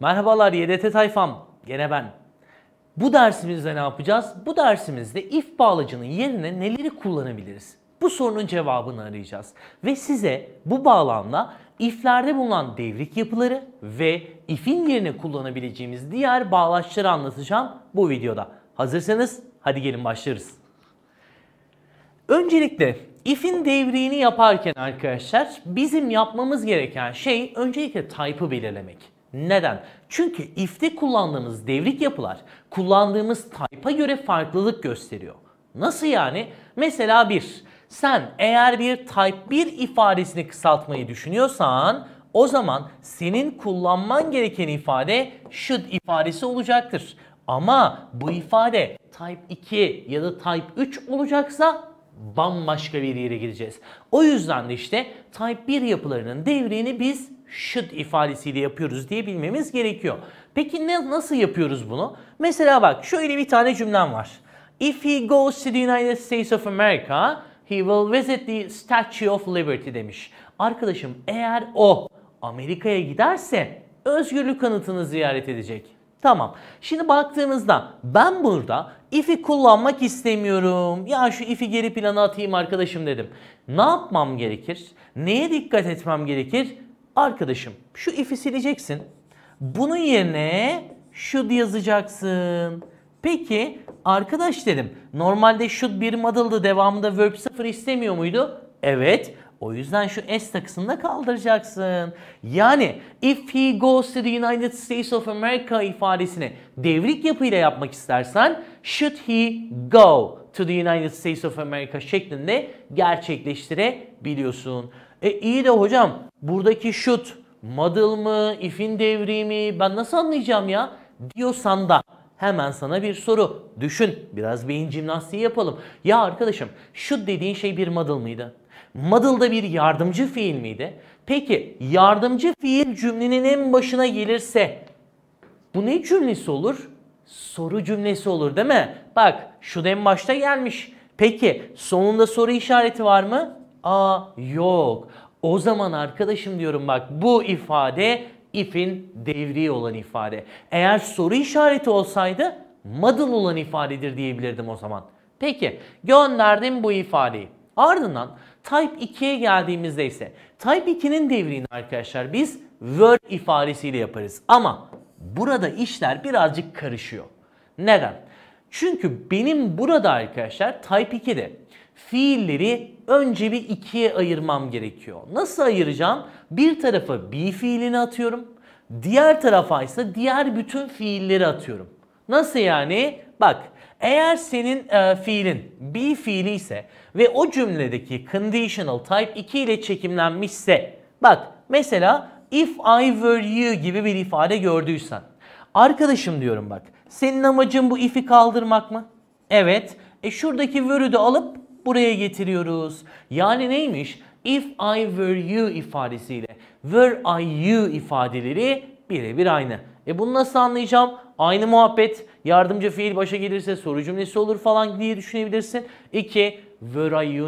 Merhabalar YDT Tayfam, gene ben. Bu dersimizde ne yapacağız? Bu dersimizde if bağlacının yerine neleri kullanabiliriz? Bu sorunun cevabını arayacağız. Ve size bu bağlamla if'lerde bulunan devrik yapıları ve if'in yerine kullanabileceğimiz diğer bağlaçları anlatacağım bu videoda. Hazırsanız hadi gelin başlarız. Öncelikle If'in devriğini yaparken arkadaşlar bizim yapmamız gereken şey öncelikle type'ı belirlemek. Neden? Çünkü if'te kullandığımız devrik yapılar kullandığımız type'a göre farklılık gösteriyor. Nasıl yani? Mesela bir, sen eğer bir type 1 ifadesini kısaltmayı düşünüyorsan o zaman senin kullanman gereken ifade should ifadesi olacaktır. Ama bu ifade type 2 ya da type 3 olacaksa bambaşka bir yere gideceğiz. O yüzden de işte Type 1 yapılarının devreğini biz should ifadesiyle yapıyoruz diye bilmemiz gerekiyor. Peki ne, nasıl yapıyoruz bunu? Mesela bak şöyle bir tane cümlem var. If he goes to the United States of America, he will visit the Statue of Liberty demiş. Arkadaşım eğer o Amerika'ya giderse özgürlük anıtını ziyaret edecek. Tamam. Şimdi baktığımızda ben burada if'i kullanmak istemiyorum. Ya şu if'i geri plana atayım arkadaşım dedim. Ne yapmam gerekir? Neye dikkat etmem gerekir? Arkadaşım şu if'i sileceksin. Bunun yerine should yazacaksın. Peki arkadaş dedim. Normalde should bir model'dı devamında verb 0 istemiyor muydu? Evet. O yüzden şu S takısını da kaldıracaksın. Yani if he goes to the United States of America ifadesini devrik yapıyla yapmak istersen should he go to the United States of America şeklinde gerçekleştirebiliyorsun. E iyi de hocam buradaki should model mı, if'in devri mi ben nasıl anlayacağım ya diyorsan da hemen sana bir soru. Düşün biraz beyin jimnastiği yapalım. Ya arkadaşım should dediğin şey bir model mıydı? Muddle'da bir yardımcı fiil miydi? Peki yardımcı fiil cümlenin en başına gelirse bu ne cümlesi olur? Soru cümlesi olur değil mi? Bak şu da en başta gelmiş. Peki sonunda soru işareti var mı? Aa yok. O zaman arkadaşım diyorum bak bu ifade if'in devri olan ifade. Eğer soru işareti olsaydı muddle olan ifadedir diyebilirdim o zaman. Peki gönderdim bu ifadeyi. Ardından Type 2'ye geldiğimizde ise Type 2'nin devrini arkadaşlar biz word ifadesiyle yaparız. Ama burada işler birazcık karışıyor. Neden? Çünkü benim burada arkadaşlar Type 2'de fiilleri önce bir ikiye ayırmam gerekiyor. Nasıl ayıracağım? Bir tarafa bir fiilini atıyorum. Diğer tarafa ise diğer bütün fiilleri atıyorum. Nasıl yani? Bak eğer senin e, fiilin be fiili ise ve o cümledeki conditional type 2 ile çekimlenmişse bak mesela if I were you gibi bir ifade gördüysen arkadaşım diyorum bak senin amacın bu if'i kaldırmak mı? Evet. E şuradaki were'ü de alıp buraya getiriyoruz. Yani neymiş? If I were you ifadesiyle were I you ifadeleri birebir aynı. E bunu nasıl anlayacağım? Aynı muhabbet yardımcı fiil başa gelirse soru cümlesi olur falan diye düşünebilirsin. İki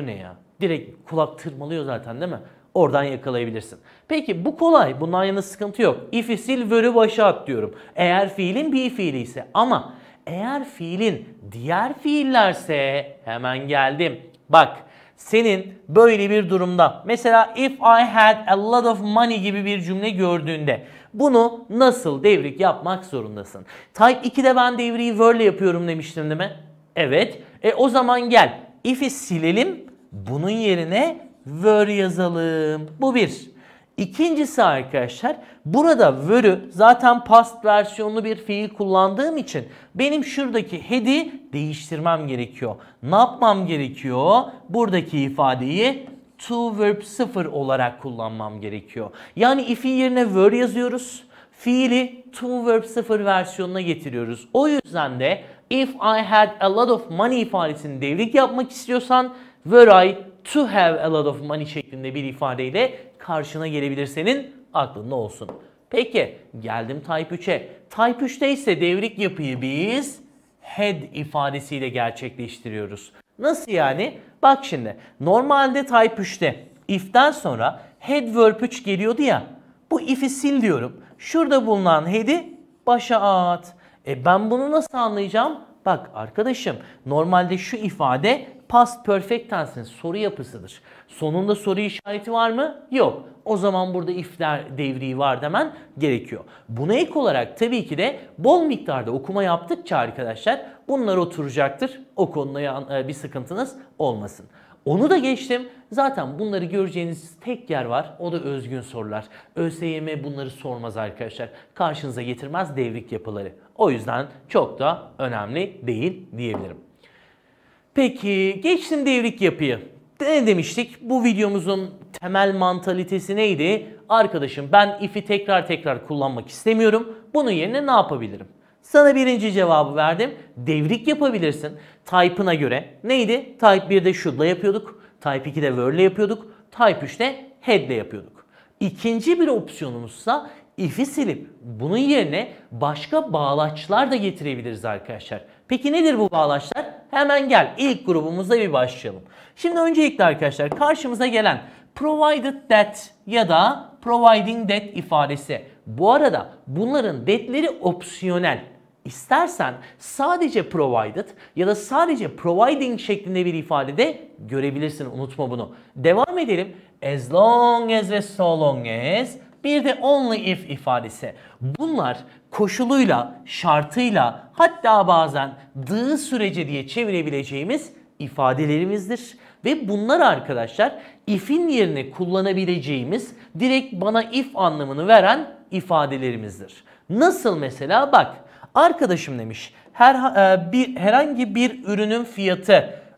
ne ya? Direkt kulak tırmalıyor zaten değil mi? Oradan yakalayabilirsin. Peki bu kolay. Bundan yana sıkıntı yok. İfi sil vörü başa at diyorum. Eğer fiilin bir fiili ise ama eğer fiilin diğer fiillerse hemen geldim. Bak senin böyle bir durumda mesela if I had a lot of money gibi bir cümle gördüğünde bunu nasıl devrik yapmak zorundasın. Type 2'de ben devriyi word'le yapıyorum demiştim değil mi? Evet. E o zaman gel if'i silelim. Bunun yerine were yazalım. Bu bir. İkincisi arkadaşlar burada were zaten past versiyonlu bir fiil kullandığım için benim şuradaki head'i değiştirmem gerekiyor. Ne yapmam gerekiyor? Buradaki ifadeyi to verb 0 olarak kullanmam gerekiyor. Yani if'in yerine ver yazıyoruz. Fiili to verb 0 versiyonuna getiriyoruz. O yüzden de if I had a lot of money ifadesini devrik yapmak istiyorsan were I to have a lot of money şeklinde bir ifadeyle karşına gelebilir senin aklında olsun. Peki geldim Type 3'e. Type 3'te ise devrik yapıyı biz had ifadesiyle gerçekleştiriyoruz. Nasıl yani? Bak şimdi normalde type 3'te if'ten sonra head verb 3 geliyordu ya. Bu if'i sil diyorum. Şurada bulunan head'i başa at. E ben bunu nasıl anlayacağım? Bak arkadaşım normalde şu ifade past perfect tense'in soru yapısıdır. Sonunda soru işareti var mı? Yok. O zaman burada ifler devriği var demen gerekiyor. Buna ek olarak tabii ki de bol miktarda okuma yaptıkça arkadaşlar bunlar oturacaktır. O konuda e, bir sıkıntınız olmasın. Onu da geçtim. Zaten bunları göreceğiniz tek yer var. O da özgün sorular. ÖSYM bunları sormaz arkadaşlar. Karşınıza getirmez devrik yapıları. O yüzden çok da önemli değil diyebilirim. Peki geçtim devrik yapıyı. Ne demiştik? Bu videomuzun temel mantalitesi neydi? Arkadaşım ben if'i tekrar tekrar kullanmak istemiyorum. Bunun yerine ne yapabilirim? Sana birinci cevabı verdim. Devrik yapabilirsin. Type'ına göre. Neydi? Type 1'de should'la yapıyorduk. Type 2'de were'le yapıyorduk. Type 3'te head'le yapıyorduk. İkinci bir opsiyonumuzsa if'i silip bunun yerine başka bağlaçlar da getirebiliriz arkadaşlar. Peki nedir bu bağlaçlar? Hemen gel ilk grubumuzda bir başlayalım. Şimdi öncelikle arkadaşlar karşımıza gelen provided that ya da providing that ifadesi. Bu arada bunların that'leri opsiyonel. İstersen sadece provided ya da sadece providing şeklinde bir ifade de görebilirsin. Unutma bunu. Devam edelim. As long as ve so long as bir de only if ifadesi. Bunlar koşuluyla, şartıyla hatta bazen dığı sürece diye çevirebileceğimiz ifadelerimizdir. Ve bunlar arkadaşlar if'in yerine kullanabileceğimiz direkt bana if anlamını veren ifadelerimizdir. Nasıl mesela bak Arkadaşım demiş her, e, bir, herhangi bir ürünün fiyatı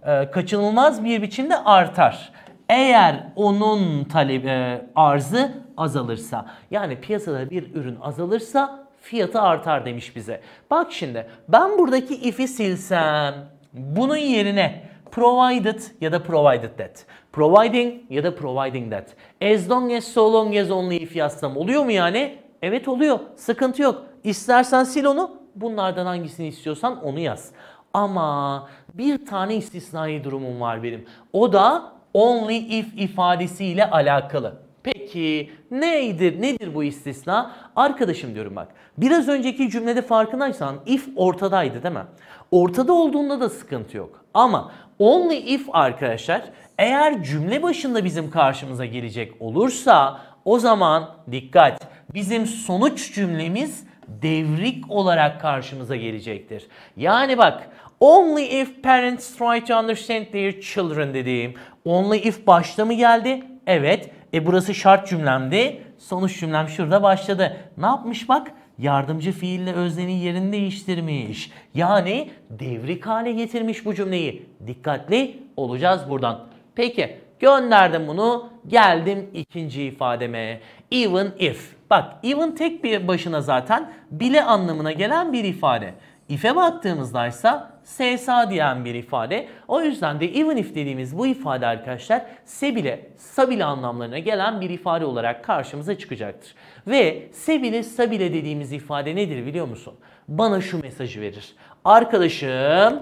e, kaçınılmaz bir biçimde artar. Eğer onun talep, e, arzı azalırsa yani piyasada bir ürün azalırsa fiyatı artar demiş bize. Bak şimdi ben buradaki if'i silsem bunun yerine provided ya da provided that. Providing ya da providing that. As long as so long as only if yazsam oluyor mu yani? Evet oluyor. Sıkıntı yok. İstersen sil onu Bunlardan hangisini istiyorsan onu yaz. Ama bir tane istisnai durumum var benim. O da only if ifadesiyle alakalı. Peki neydir, nedir bu istisna? Arkadaşım diyorum bak. Biraz önceki cümlede farkındaysan if ortadaydı değil mi? Ortada olduğunda da sıkıntı yok. Ama only if arkadaşlar eğer cümle başında bizim karşımıza gelecek olursa o zaman dikkat. Bizim sonuç cümlemiz devrik olarak karşımıza gelecektir. Yani bak only if parents try to understand their children dediğim only if başta mı geldi? Evet. E burası şart cümlemdi. Sonuç cümlem şurada başladı. Ne yapmış bak? Yardımcı fiille özneni yerini değiştirmiş. Yani devrik hale getirmiş bu cümleyi. Dikkatli olacağız buradan. Peki gönderdim bunu. Geldim ikinci ifademe. Even if Bak even tek bir başına zaten bile anlamına gelen bir ifade. If'e baktığımızda ise SSA diyen bir ifade. O yüzden de even if dediğimiz bu ifade arkadaşlar se bile, sa bile anlamlarına gelen bir ifade olarak karşımıza çıkacaktır. Ve se bile, sa bile dediğimiz ifade nedir biliyor musun? Bana şu mesajı verir. Arkadaşım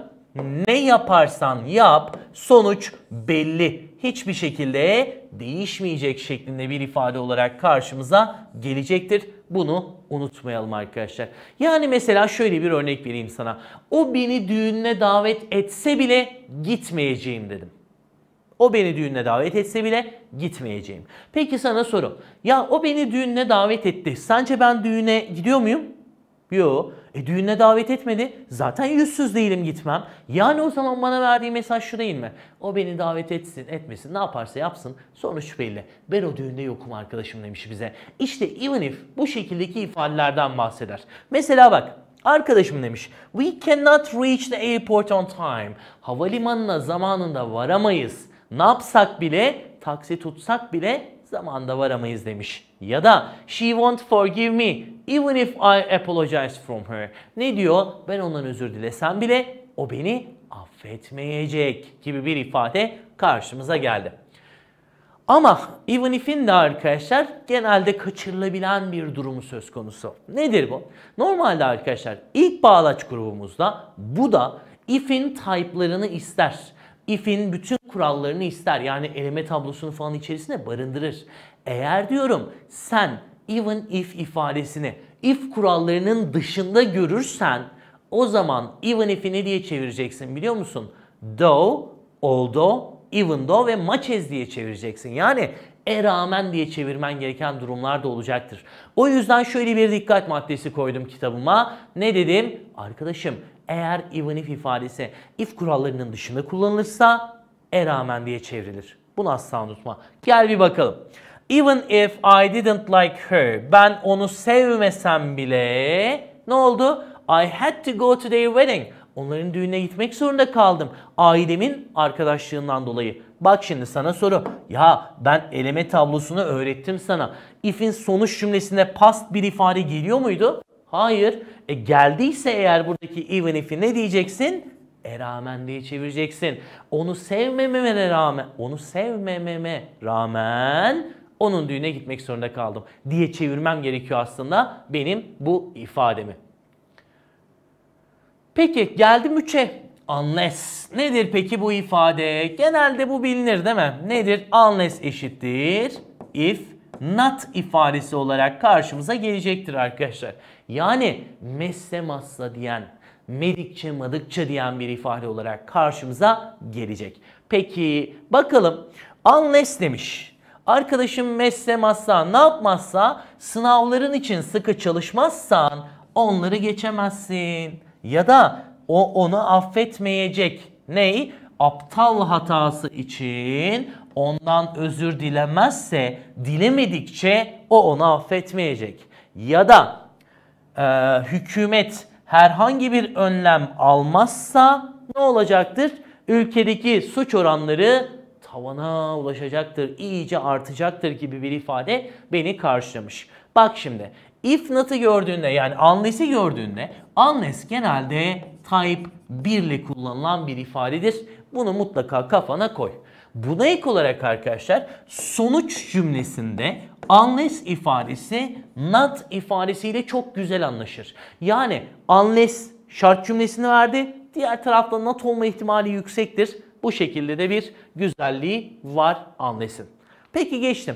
ne yaparsan yap sonuç belli. Hiçbir şekilde değişmeyecek şeklinde bir ifade olarak karşımıza gelecektir. Bunu unutmayalım arkadaşlar. Yani mesela şöyle bir örnek vereyim sana. O beni düğününe davet etse bile gitmeyeceğim dedim. O beni düğününe davet etse bile gitmeyeceğim. Peki sana soru. Ya o beni düğününe davet etti. Sence ben düğüne gidiyor muyum? Yok. E düğüne davet etmedi. Zaten yüzsüz değilim gitmem. Yani o zaman bana verdiği mesaj şu değil mi? O beni davet etsin etmesin ne yaparsa yapsın sonuç belli. Ben o düğünde yokum arkadaşım demiş bize. İşte even if bu şekildeki ifadelerden bahseder. Mesela bak Arkadaşım demiş, we cannot reach the airport on time. Havalimanına zamanında varamayız. Ne yapsak bile, taksi tutsak bile zamanında varamayız demiş. Ya da she won't forgive me. Even if I apologize from her. Ne diyor? Ben ondan özür dilesem bile o beni affetmeyecek gibi bir ifade karşımıza geldi. Ama even if'in de arkadaşlar genelde kaçırılabilen bir durumu söz konusu. Nedir bu? Normalde arkadaşlar ilk bağlaç grubumuzda bu da if'in type'larını ister. If'in bütün kurallarını ister. Yani eleme tablosunu falan içerisinde barındırır. Eğer diyorum sen even if ifadesini if kurallarının dışında görürsen o zaman even if'i ne diye çevireceksin biliyor musun? Though, although, even though ve much as diye çevireceksin. Yani e rağmen diye çevirmen gereken durumlar da olacaktır. O yüzden şöyle bir dikkat maddesi koydum kitabıma. Ne dedim? Arkadaşım eğer even if ifadesi if kurallarının dışında kullanılırsa e rağmen diye çevrilir. Bunu asla unutma. Gel bir bakalım. Even if I didn't like her. Ben onu sevmesem bile ne oldu? I had to go to their wedding. Onların düğüne gitmek zorunda kaldım. Ailemin arkadaşlığından dolayı. Bak şimdi sana soru. Ya ben eleme tablosunu öğrettim sana. If'in sonuç cümlesinde past bir ifade geliyor muydu? Hayır. E geldiyse eğer buradaki even if'i ne diyeceksin? E rağmen diye çevireceksin. Onu sevmememe rağmen, onu sevmememe rağmen onun düğüne gitmek zorunda kaldım diye çevirmem gerekiyor aslında benim bu ifademi. Peki geldim 3'e. Unless. Nedir peki bu ifade? Genelde bu bilinir değil mi? Nedir? Unless eşittir if not ifadesi olarak karşımıza gelecektir arkadaşlar. Yani messe massa diyen, medikçe madıkça diyen bir ifade olarak karşımıza gelecek. Peki bakalım unless demiş. Arkadaşım meslemazsa, ne yapmazsa, sınavların için sıkı çalışmazsan onları geçemezsin. Ya da o onu affetmeyecek. Ney? Aptal hatası için ondan özür dilemezse, dilemedikçe o onu affetmeyecek. Ya da e, hükümet herhangi bir önlem almazsa ne olacaktır? Ülkedeki suç oranları tavana ulaşacaktır, iyice artacaktır gibi bir ifade beni karşılamış. Bak şimdi if not'ı gördüğünde yani unless'i gördüğünde unless genelde type 1 ile kullanılan bir ifadedir. Bunu mutlaka kafana koy. Buna ek olarak arkadaşlar sonuç cümlesinde unless ifadesi not ifadesiyle çok güzel anlaşır. Yani unless şart cümlesini verdi. Diğer tarafta not olma ihtimali yüksektir. Bu şekilde de bir güzelliği var anlasın. Peki geçtim.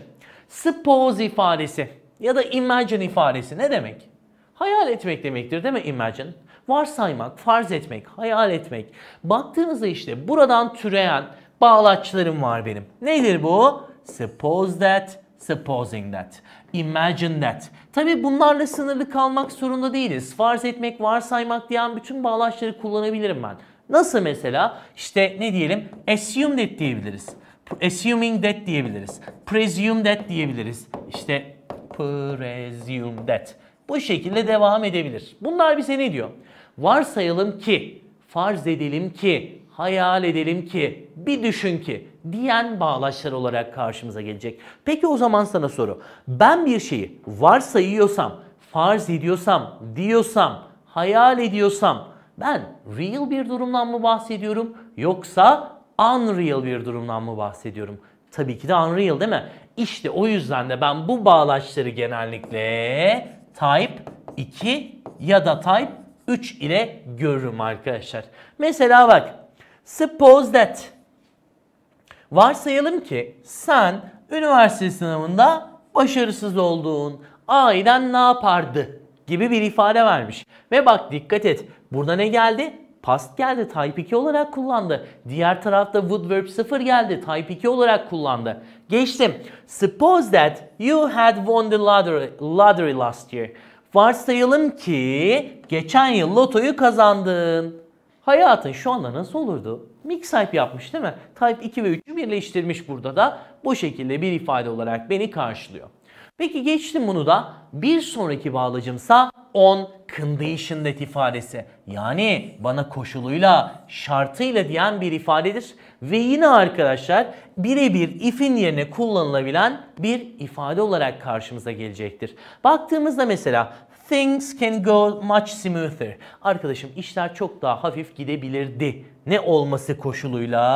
Suppose ifadesi ya da imagine ifadesi ne demek? Hayal etmek demektir değil mi imagine? Varsaymak, farz etmek, hayal etmek. Baktığınızda işte buradan türeyen bağlaçlarım var benim. Nedir bu? Suppose that, supposing that, imagine that. Tabi bunlarla sınırlı kalmak zorunda değiliz. Farz etmek, varsaymak diyen bütün bağlaçları kullanabilirim ben. Nasıl mesela? İşte ne diyelim? Assume that diyebiliriz. Assuming that diyebiliriz. Presume that diyebiliriz. İşte presume that. Bu şekilde devam edebilir. Bunlar bize ne diyor? Varsayalım ki, farz edelim ki, hayal edelim ki, bir düşün ki diyen bağlaçlar olarak karşımıza gelecek. Peki o zaman sana soru. Ben bir şeyi varsayıyorsam, farz ediyorsam, diyorsam, hayal ediyorsam ben real bir durumdan mı bahsediyorum yoksa unreal bir durumdan mı bahsediyorum? Tabii ki de unreal değil mi? İşte o yüzden de ben bu bağlaçları genellikle type 2 ya da type 3 ile görürüm arkadaşlar. Mesela bak suppose that varsayalım ki sen üniversite sınavında başarısız olduğun ailen ne yapardı gibi bir ifade vermiş. Ve bak dikkat et Burada ne geldi? Past geldi. Type 2 olarak kullandı. Diğer tarafta would 0 geldi. Type 2 olarak kullandı. Geçtim. Suppose that you had won the lottery, lottery last year. Varsayalım ki geçen yıl lotoyu kazandın. Hayatın şu anda nasıl olurdu? Mix type yapmış değil mi? Type 2 ve 3'ü birleştirmiş burada da bu şekilde bir ifade olarak beni karşılıyor. Peki geçtim bunu da. Bir sonraki bağlacımsa on conditioned ifadesi. Yani bana koşuluyla, şartıyla diyen bir ifadedir. Ve yine arkadaşlar birebir if'in yerine kullanılabilen bir ifade olarak karşımıza gelecektir. Baktığımızda mesela things can go much smoother. Arkadaşım işler çok daha hafif gidebilirdi. Ne olması koşuluyla?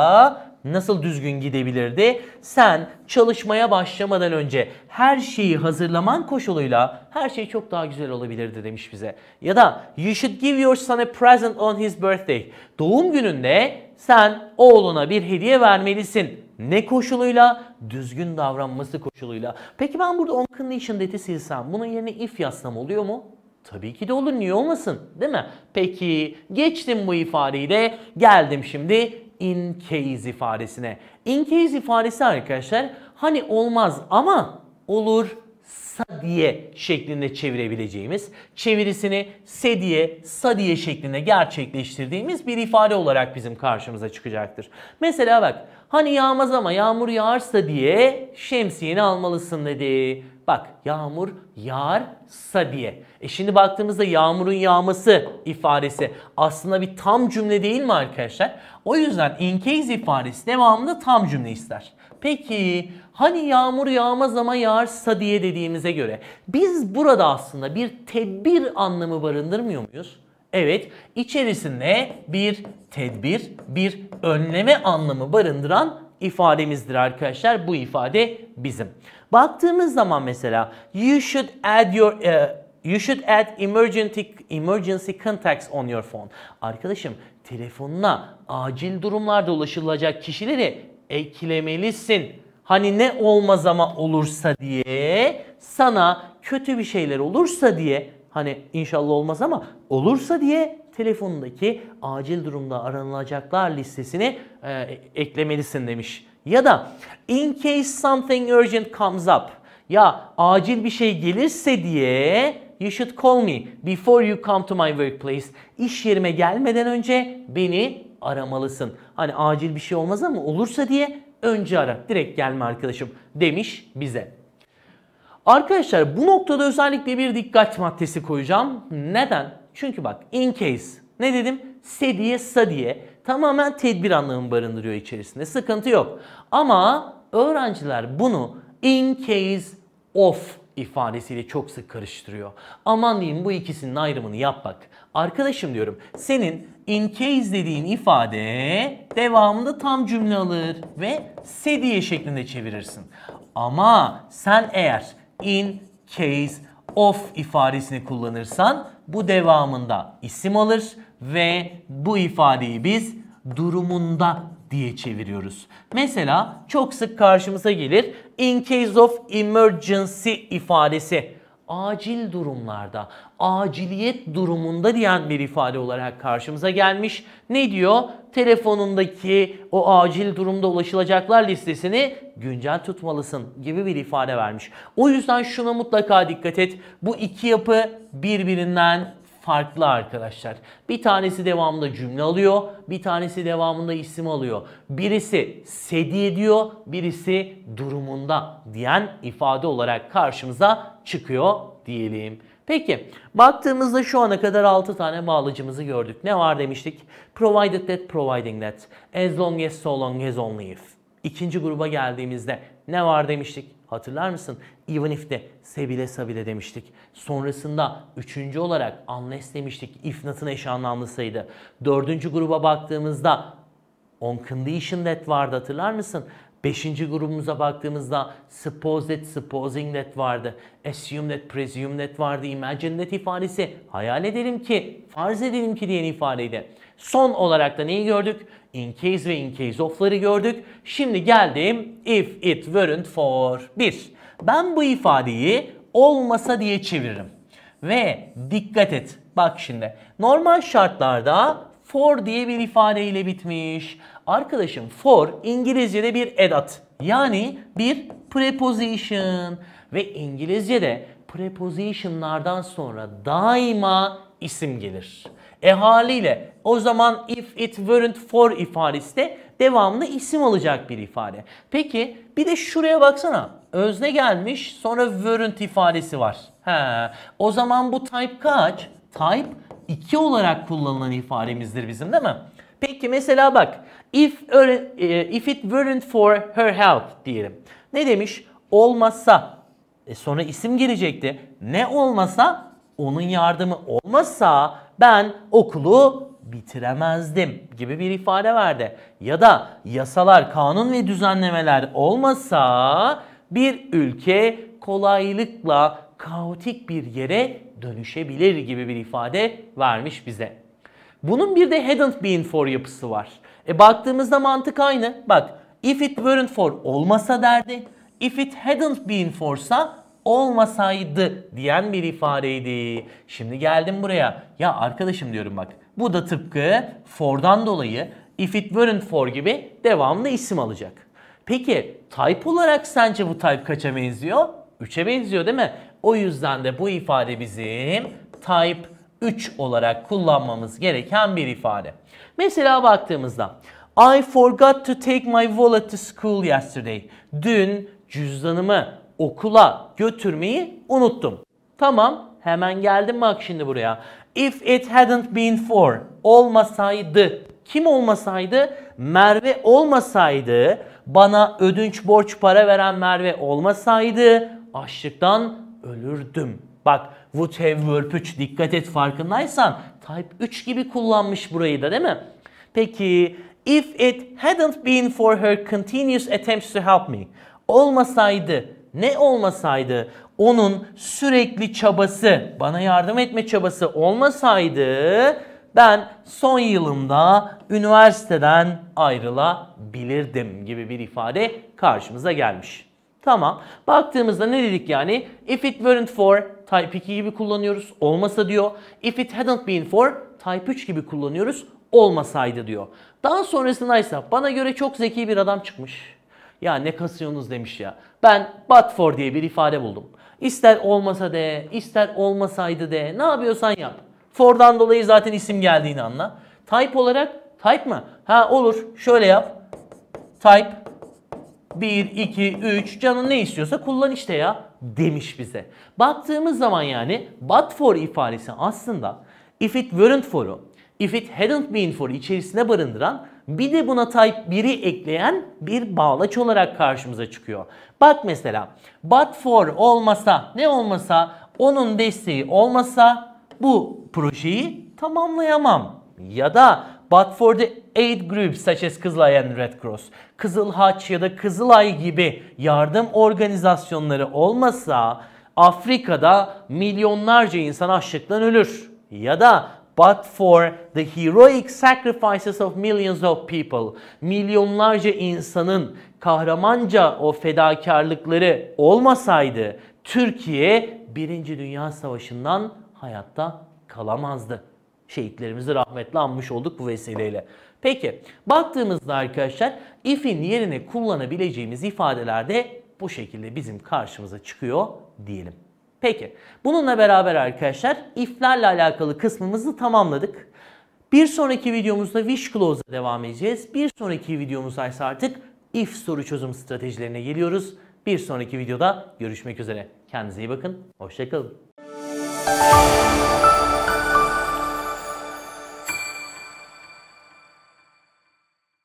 nasıl düzgün gidebilirdi? Sen çalışmaya başlamadan önce her şeyi hazırlaman koşuluyla her şey çok daha güzel olabilirdi demiş bize. Ya da you should give your son a present on his birthday. Doğum gününde sen oğluna bir hediye vermelisin. Ne koşuluyla? Düzgün davranması koşuluyla. Peki ben burada on condition dedi silsem bunun yerine if yazsam oluyor mu? Tabii ki de olur niye olmasın değil mi? Peki geçtim bu ifadeyi de geldim şimdi in case ifadesine. In case ifadesi arkadaşlar hani olmaz ama olur sa diye şeklinde çevirebileceğimiz, çevirisini se diye, sa diye şeklinde gerçekleştirdiğimiz bir ifade olarak bizim karşımıza çıkacaktır. Mesela bak hani yağmaz ama yağmur yağarsa diye şemsiyeni almalısın dedi. Bak yağmur yağarsa diye. E şimdi baktığımızda yağmurun yağması ifadesi aslında bir tam cümle değil mi arkadaşlar? O yüzden in case ifadesi devamında tam cümle ister. Peki hani yağmur yağmaz ama yağarsa diye dediğimize göre biz burada aslında bir tedbir anlamı barındırmıyor muyuz? Evet, içerisinde bir tedbir, bir önleme anlamı barındıran ifademizdir arkadaşlar. Bu ifade bizim. Baktığımız zaman mesela you should add your uh, You should add emergency, emergency contacts on your phone. Arkadaşım telefonuna acil durumlarda ulaşılacak kişileri eklemelisin. Hani ne olmaz ama olursa diye sana kötü bir şeyler olursa diye Hani inşallah olmaz ama olursa diye telefonundaki acil durumda aranılacaklar listesini e, eklemelisin demiş. Ya da in case something urgent comes up. Ya acil bir şey gelirse diye you should call me before you come to my workplace. İş yerime gelmeden önce beni aramalısın. Hani acil bir şey olmaz ama olursa diye önce ara. Direkt gelme arkadaşım demiş bize. Arkadaşlar bu noktada özellikle bir dikkat maddesi koyacağım. Neden? Çünkü bak in case ne dedim? Sediye sadiye tamamen tedbir anlamını barındırıyor içerisinde. Sıkıntı yok. Ama öğrenciler bunu in case of ifadesiyle çok sık karıştırıyor. Aman diyeyim bu ikisinin ayrımını yap bak. Arkadaşım diyorum senin in case dediğin ifade devamında tam cümle alır ve se şeklinde çevirirsin. Ama sen eğer in case of ifadesini kullanırsan bu devamında isim alır ve bu ifadeyi biz durumunda diye çeviriyoruz. Mesela çok sık karşımıza gelir in case of emergency ifadesi acil durumlarda, aciliyet durumunda diyen bir ifade olarak karşımıza gelmiş. Ne diyor? Telefonundaki o acil durumda ulaşılacaklar listesini güncel tutmalısın gibi bir ifade vermiş. O yüzden şuna mutlaka dikkat et. Bu iki yapı birbirinden farklı arkadaşlar. Bir tanesi devamında cümle alıyor, bir tanesi devamında isim alıyor. Birisi sedi ediyor, birisi durumunda diyen ifade olarak karşımıza çıkıyor diyelim. Peki baktığımızda şu ana kadar 6 tane bağlacımızı gördük. Ne var demiştik? Provided that, providing that. As long as, so long as, only if. İkinci gruba geldiğimizde ne var demiştik? Hatırlar mısın? Even de sebile sabile demiştik. Sonrasında üçüncü olarak unless demiştik. If not'ın eş anlamlısıydı. Dördüncü gruba baktığımızda on condition that vardı hatırlar mısın? Beşinci grubumuza baktığımızda suppose that, supposing that vardı. Assume that, presume that vardı. Imagine that ifadesi hayal edelim ki, farz edelim ki diyen ifadeydi. Son olarak da neyi gördük? in case ve in case of'ları gördük. Şimdi geldim if it weren't for. Bir, ben bu ifadeyi olmasa diye çeviririm. Ve dikkat et. Bak şimdi normal şartlarda for diye bir ifadeyle bitmiş. Arkadaşım for İngilizce'de bir edat. Yani bir preposition. Ve İngilizce'de prepositionlardan sonra daima isim gelir. E haliyle o zaman if it weren't for ifadesi de devamlı isim alacak bir ifade. Peki bir de şuraya baksana. Özne gelmiş sonra weren't ifadesi var. He, o zaman bu type kaç? Type 2 olarak kullanılan ifademizdir bizim değil mi? Peki mesela bak if, e, if it weren't for her help diyelim. Ne demiş? Olmasa. E sonra isim gelecekti. Ne olmasa? Onun yardımı olmasa ben okulu bitiremezdim gibi bir ifade verdi. Ya da yasalar, kanun ve düzenlemeler olmasa bir ülke kolaylıkla kaotik bir yere dönüşebilir gibi bir ifade vermiş bize. Bunun bir de hadn't been for yapısı var. E baktığımızda mantık aynı. Bak if it weren't for olmasa derdi. If it hadn't been for'sa olmasaydı diyen bir ifadeydi. Şimdi geldim buraya. Ya arkadaşım diyorum bak. Bu da tıpkı for'dan dolayı if it weren't for gibi devamlı isim alacak. Peki type olarak sence bu type kaça benziyor? 3'e benziyor değil mi? O yüzden de bu ifade bizim type 3 olarak kullanmamız gereken bir ifade. Mesela baktığımızda I forgot to take my wallet to school yesterday. Dün cüzdanımı okula götürmeyi unuttum. Tamam hemen geldim bak şimdi buraya. If it hadn't been for olmasaydı kim olmasaydı? Merve olmasaydı, bana ödünç borç para veren Merve olmasaydı açlıktan ölürdüm. Bak would have verb 3 dikkat et farkındaysan type 3 gibi kullanmış burayı da değil mi? Peki if it hadn't been for her continuous attempts to help me olmasaydı ne olmasaydı? Onun sürekli çabası, bana yardım etme çabası olmasaydı ben son yılımda üniversiteden ayrılabilirdim gibi bir ifade karşımıza gelmiş. Tamam. Baktığımızda ne dedik yani? If it weren't for type 2 gibi kullanıyoruz. Olmasa diyor. If it hadn't been for type 3 gibi kullanıyoruz. Olmasaydı diyor. Daha sonrasında ise bana göre çok zeki bir adam çıkmış. Ya ne kasıyorsunuz demiş ya. Ben but for diye bir ifade buldum. İster olmasa de, ister olmasaydı de, ne yapıyorsan yap. For'dan dolayı zaten isim geldiğini anla. Type olarak type mı? Ha olur. Şöyle yap. Type 1, 2, 3 canın ne istiyorsa kullan işte ya demiş bize. Baktığımız zaman yani but for ifadesi aslında if it weren't for'u, if it hadn't been for'u içerisine barındıran bir de buna type 1'i ekleyen bir bağlaç olarak karşımıza çıkıyor. Bak mesela but for olmasa ne olmasa onun desteği olmasa bu projeyi tamamlayamam. Ya da but for the aid group such as Kızılay and Red Cross, Kızıl Haç ya da Kızılay gibi yardım organizasyonları olmasa Afrika'da milyonlarca insan açlıktan ölür. Ya da but for the heroic sacrifices of millions of people. Milyonlarca insanın kahramanca o fedakarlıkları olmasaydı Türkiye 1. Dünya Savaşı'ndan hayatta kalamazdı. Şehitlerimizi rahmetle anmış olduk bu vesileyle. Peki baktığımızda arkadaşlar if'in yerine kullanabileceğimiz ifadeler de bu şekilde bizim karşımıza çıkıyor diyelim. Peki bununla beraber arkadaşlar if'lerle alakalı kısmımızı tamamladık. Bir sonraki videomuzda wish clause'a devam edeceğiz. Bir sonraki videomuzda ise artık if soru çözüm stratejilerine geliyoruz. Bir sonraki videoda görüşmek üzere. Kendinize iyi bakın. Hoşçakalın.